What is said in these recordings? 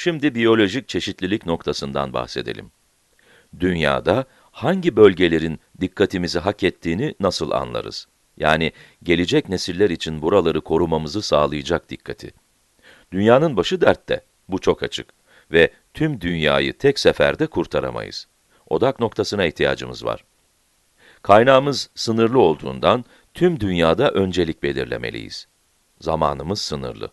Şimdi biyolojik çeşitlilik noktasından bahsedelim. Dünyada hangi bölgelerin dikkatimizi hak ettiğini nasıl anlarız? Yani gelecek nesiller için buraları korumamızı sağlayacak dikkati. Dünyanın başı dertte, bu çok açık ve tüm dünyayı tek seferde kurtaramayız. Odak noktasına ihtiyacımız var. Kaynağımız sınırlı olduğundan tüm dünyada öncelik belirlemeliyiz. Zamanımız sınırlı.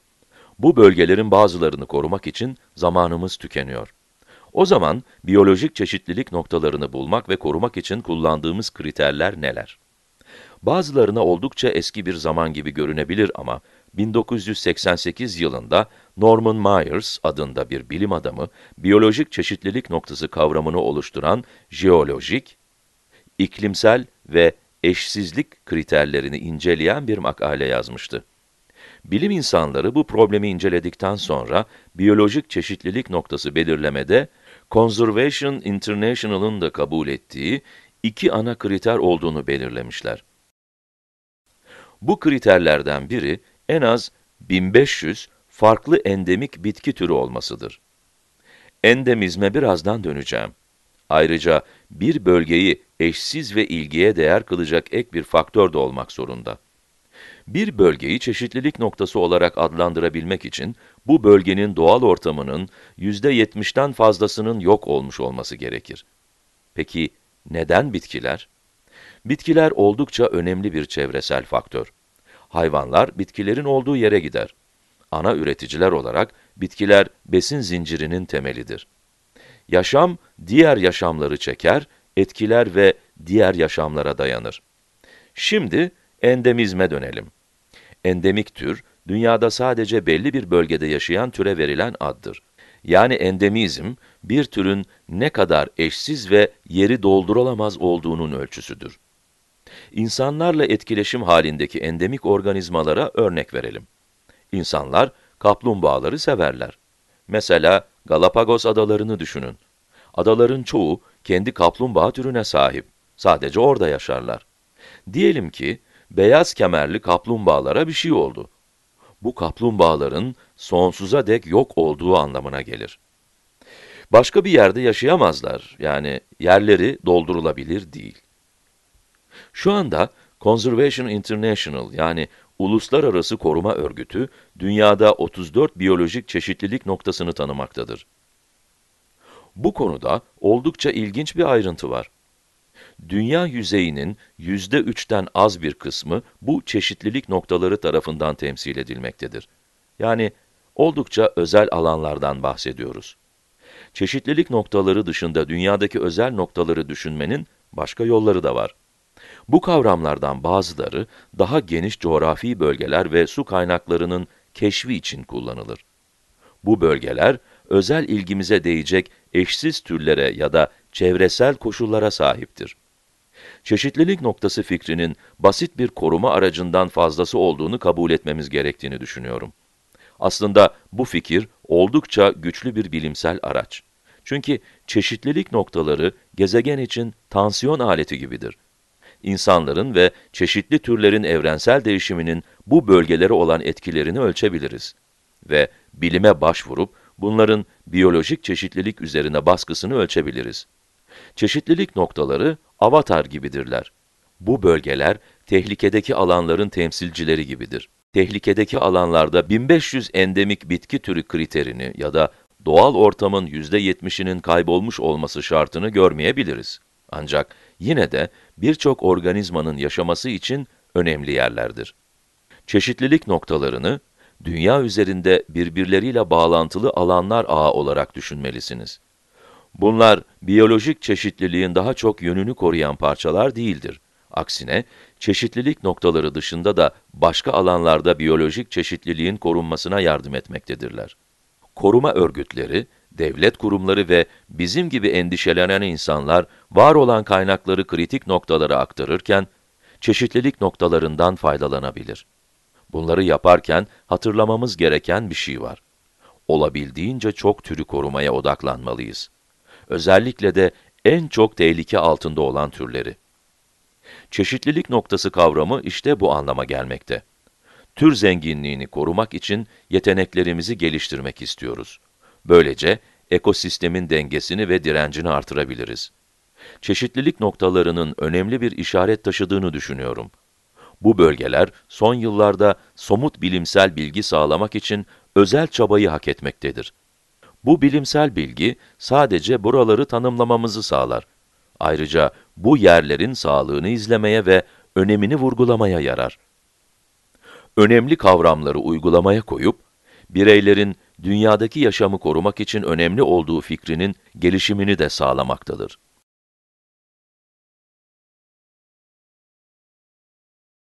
Bu bölgelerin bazılarını korumak için zamanımız tükeniyor. O zaman biyolojik çeşitlilik noktalarını bulmak ve korumak için kullandığımız kriterler neler? Bazılarına oldukça eski bir zaman gibi görünebilir ama 1988 yılında Norman Myers adında bir bilim adamı, biyolojik çeşitlilik noktası kavramını oluşturan jeolojik, iklimsel ve eşsizlik kriterlerini inceleyen bir makale yazmıştı. Bilim insanları bu problemi inceledikten sonra biyolojik çeşitlilik noktası belirlemede Conservation International'ın da kabul ettiği iki ana kriter olduğunu belirlemişler. Bu kriterlerden biri en az 1500 farklı endemik bitki türü olmasıdır. Endemizme birazdan döneceğim. Ayrıca bir bölgeyi eşsiz ve ilgiye değer kılacak ek bir faktör de olmak zorunda. Bir bölgeyi çeşitlilik noktası olarak adlandırabilmek için bu bölgenin doğal ortamının %70'ten fazlasının yok olmuş olması gerekir. Peki neden bitkiler? Bitkiler oldukça önemli bir çevresel faktör. Hayvanlar bitkilerin olduğu yere gider. Ana üreticiler olarak bitkiler besin zincirinin temelidir. Yaşam diğer yaşamları çeker, etkiler ve diğer yaşamlara dayanır. Şimdi Endemizme dönelim. Endemik tür, dünyada sadece belli bir bölgede yaşayan türe verilen addır. Yani endemizm, bir türün ne kadar eşsiz ve yeri doldurulamaz olduğunun ölçüsüdür. İnsanlarla etkileşim halindeki endemik organizmalara örnek verelim. İnsanlar, kaplumbağaları severler. Mesela Galapagos adalarını düşünün. Adaların çoğu kendi kaplumbağa türüne sahip. Sadece orada yaşarlar. Diyelim ki beyaz kemerli kaplumbağalara bir şey oldu. Bu kaplumbağaların sonsuza dek yok olduğu anlamına gelir. Başka bir yerde yaşayamazlar, yani yerleri doldurulabilir değil. Şu anda Conservation International yani Uluslararası Koruma Örgütü, dünyada 34 biyolojik çeşitlilik noktasını tanımaktadır. Bu konuda oldukça ilginç bir ayrıntı var dünya yüzeyinin yüzde üçten az bir kısmı bu çeşitlilik noktaları tarafından temsil edilmektedir. Yani oldukça özel alanlardan bahsediyoruz. Çeşitlilik noktaları dışında dünyadaki özel noktaları düşünmenin başka yolları da var. Bu kavramlardan bazıları daha geniş coğrafi bölgeler ve su kaynaklarının keşfi için kullanılır. Bu bölgeler özel ilgimize değecek eşsiz türlere ya da çevresel koşullara sahiptir çeşitlilik noktası fikrinin basit bir koruma aracından fazlası olduğunu kabul etmemiz gerektiğini düşünüyorum. Aslında bu fikir oldukça güçlü bir bilimsel araç. Çünkü çeşitlilik noktaları gezegen için tansiyon aleti gibidir. İnsanların ve çeşitli türlerin evrensel değişiminin bu bölgelere olan etkilerini ölçebiliriz ve bilime başvurup bunların biyolojik çeşitlilik üzerine baskısını ölçebiliriz. Çeşitlilik noktaları avatar gibidirler. Bu bölgeler tehlikedeki alanların temsilcileri gibidir. Tehlikedeki alanlarda 1500 endemik bitki türü kriterini ya da doğal ortamın %70'inin kaybolmuş olması şartını görmeyebiliriz. Ancak yine de birçok organizmanın yaşaması için önemli yerlerdir. Çeşitlilik noktalarını dünya üzerinde birbirleriyle bağlantılı alanlar ağı olarak düşünmelisiniz. Bunlar biyolojik çeşitliliğin daha çok yönünü koruyan parçalar değildir. Aksine çeşitlilik noktaları dışında da başka alanlarda biyolojik çeşitliliğin korunmasına yardım etmektedirler. Koruma örgütleri, devlet kurumları ve bizim gibi endişelenen insanlar var olan kaynakları kritik noktalara aktarırken çeşitlilik noktalarından faydalanabilir. Bunları yaparken hatırlamamız gereken bir şey var. Olabildiğince çok türü korumaya odaklanmalıyız özellikle de en çok tehlike altında olan türleri. Çeşitlilik noktası kavramı işte bu anlama gelmekte. Tür zenginliğini korumak için yeteneklerimizi geliştirmek istiyoruz. Böylece ekosistemin dengesini ve direncini artırabiliriz. Çeşitlilik noktalarının önemli bir işaret taşıdığını düşünüyorum. Bu bölgeler son yıllarda somut bilimsel bilgi sağlamak için özel çabayı hak etmektedir. Bu bilimsel bilgi sadece buraları tanımlamamızı sağlar. Ayrıca bu yerlerin sağlığını izlemeye ve önemini vurgulamaya yarar. Önemli kavramları uygulamaya koyup, bireylerin dünyadaki yaşamı korumak için önemli olduğu fikrinin gelişimini de sağlamaktadır.